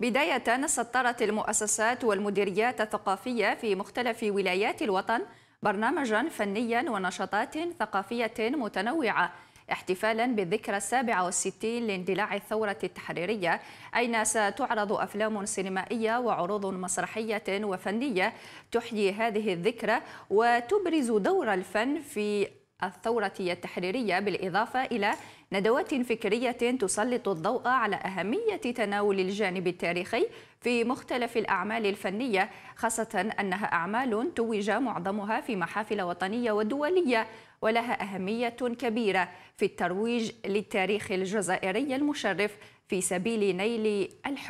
بداية سطرت المؤسسات والمديريات الثقافية في مختلف ولايات الوطن برنامجا فنيا ونشاطات ثقافية متنوعة احتفالا بالذكرى السابعة والستين لاندلاع الثورة التحريرية أين ستعرض أفلام سينمائية وعروض مسرحية وفنية تحيي هذه الذكرى وتبرز دور الفن في الثورة التحريرية بالإضافة إلى ندوات فكرية تسلط الضوء على أهمية تناول الجانب التاريخي في مختلف الأعمال الفنية خاصة أنها أعمال توج معظمها في محافل وطنية ودولية ولها أهمية كبيرة في الترويج للتاريخ الجزائري المشرف في سبيل نيل الحر